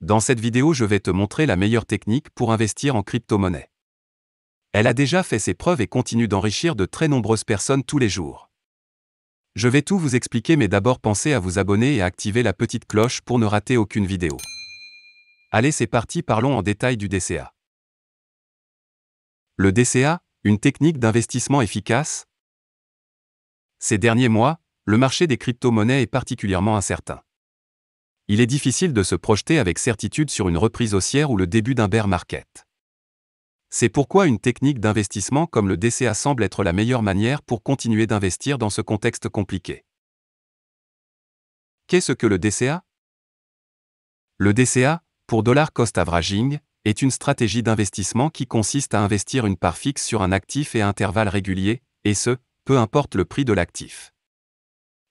Dans cette vidéo, je vais te montrer la meilleure technique pour investir en crypto-monnaie. Elle a déjà fait ses preuves et continue d'enrichir de très nombreuses personnes tous les jours. Je vais tout vous expliquer mais d'abord pensez à vous abonner et à activer la petite cloche pour ne rater aucune vidéo. Allez c'est parti, parlons en détail du DCA. Le DCA, une technique d'investissement efficace Ces derniers mois, le marché des crypto-monnaies est particulièrement incertain il est difficile de se projeter avec certitude sur une reprise haussière ou le début d'un bear market. C'est pourquoi une technique d'investissement comme le DCA semble être la meilleure manière pour continuer d'investir dans ce contexte compliqué. Qu'est-ce que le DCA Le DCA, pour Dollar Cost Averaging, est une stratégie d'investissement qui consiste à investir une part fixe sur un actif et à intervalles réguliers, et ce, peu importe le prix de l'actif.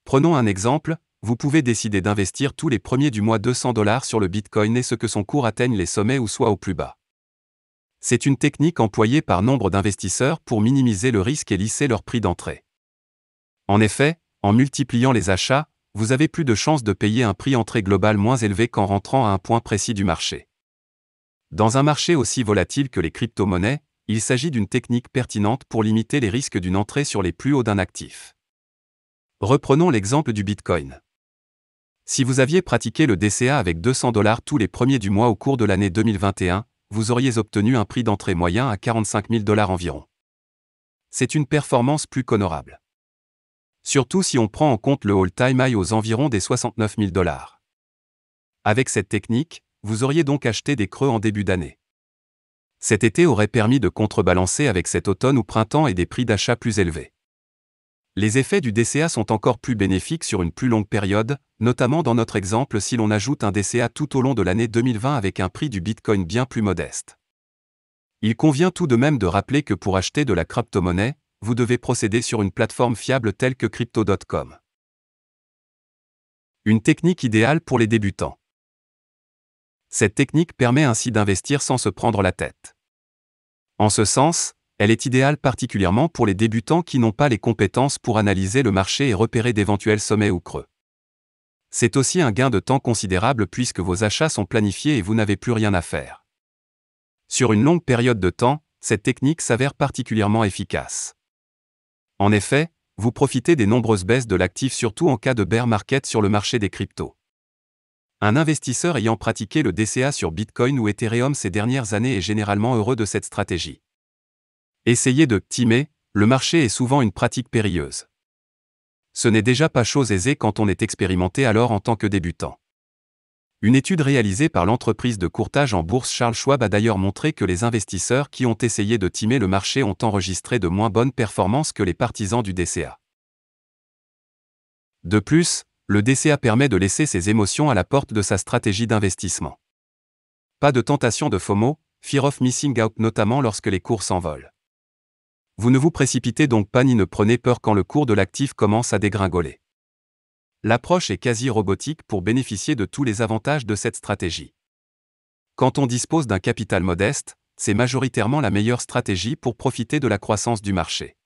Prenons un exemple, vous pouvez décider d'investir tous les premiers du mois 200 dollars sur le Bitcoin et ce que son cours atteigne les sommets ou soit au plus bas. C'est une technique employée par nombre d'investisseurs pour minimiser le risque et lisser leur prix d'entrée. En effet, en multipliant les achats, vous avez plus de chances de payer un prix entrée global moins élevé qu'en rentrant à un point précis du marché. Dans un marché aussi volatile que les crypto-monnaies, il s'agit d'une technique pertinente pour limiter les risques d'une entrée sur les plus hauts d'un actif. Reprenons l'exemple du Bitcoin. Si vous aviez pratiqué le DCA avec 200 dollars tous les premiers du mois au cours de l'année 2021, vous auriez obtenu un prix d'entrée moyen à 45 000 dollars environ. C'est une performance plus qu'honorable. Surtout si on prend en compte le all-time high aux environs des 69 000 dollars. Avec cette technique, vous auriez donc acheté des creux en début d'année. Cet été aurait permis de contrebalancer avec cet automne ou printemps et des prix d'achat plus élevés. Les effets du DCA sont encore plus bénéfiques sur une plus longue période, notamment dans notre exemple si l'on ajoute un DCA tout au long de l'année 2020 avec un prix du Bitcoin bien plus modeste. Il convient tout de même de rappeler que pour acheter de la crypto-monnaie, vous devez procéder sur une plateforme fiable telle que crypto.com. Une technique idéale pour les débutants. Cette technique permet ainsi d'investir sans se prendre la tête. En ce sens, elle est idéale particulièrement pour les débutants qui n'ont pas les compétences pour analyser le marché et repérer d'éventuels sommets ou creux. C'est aussi un gain de temps considérable puisque vos achats sont planifiés et vous n'avez plus rien à faire. Sur une longue période de temps, cette technique s'avère particulièrement efficace. En effet, vous profitez des nombreuses baisses de l'actif surtout en cas de bear market sur le marché des cryptos. Un investisseur ayant pratiqué le DCA sur Bitcoin ou Ethereum ces dernières années est généralement heureux de cette stratégie. Essayer de timer le marché est souvent une pratique périlleuse. Ce n'est déjà pas chose aisée quand on est expérimenté alors en tant que débutant. Une étude réalisée par l'entreprise de courtage en bourse Charles Schwab a d'ailleurs montré que les investisseurs qui ont essayé de timer le marché ont enregistré de moins bonnes performances que les partisans du DCA. De plus, le DCA permet de laisser ses émotions à la porte de sa stratégie d'investissement. Pas de tentation de FOMO, Fear of Missing Out notamment lorsque les cours s'envolent. Vous ne vous précipitez donc pas ni ne prenez peur quand le cours de l'actif commence à dégringoler. L'approche est quasi robotique pour bénéficier de tous les avantages de cette stratégie. Quand on dispose d'un capital modeste, c'est majoritairement la meilleure stratégie pour profiter de la croissance du marché.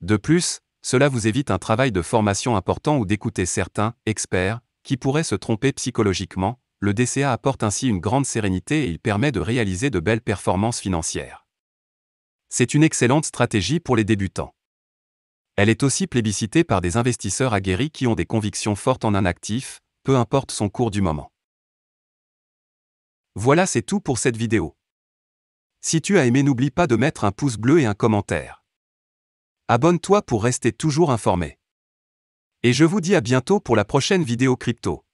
De plus, cela vous évite un travail de formation important ou d'écouter certains experts qui pourraient se tromper psychologiquement. Le DCA apporte ainsi une grande sérénité et il permet de réaliser de belles performances financières. C'est une excellente stratégie pour les débutants. Elle est aussi plébiscitée par des investisseurs aguerris qui ont des convictions fortes en un actif, peu importe son cours du moment. Voilà c'est tout pour cette vidéo. Si tu as aimé n'oublie pas de mettre un pouce bleu et un commentaire. Abonne-toi pour rester toujours informé. Et je vous dis à bientôt pour la prochaine vidéo crypto.